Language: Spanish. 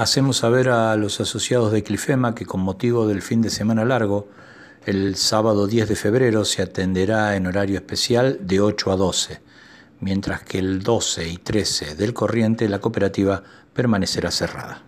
Hacemos saber a los asociados de Clifema que con motivo del fin de semana largo, el sábado 10 de febrero se atenderá en horario especial de 8 a 12, mientras que el 12 y 13 del corriente la cooperativa permanecerá cerrada.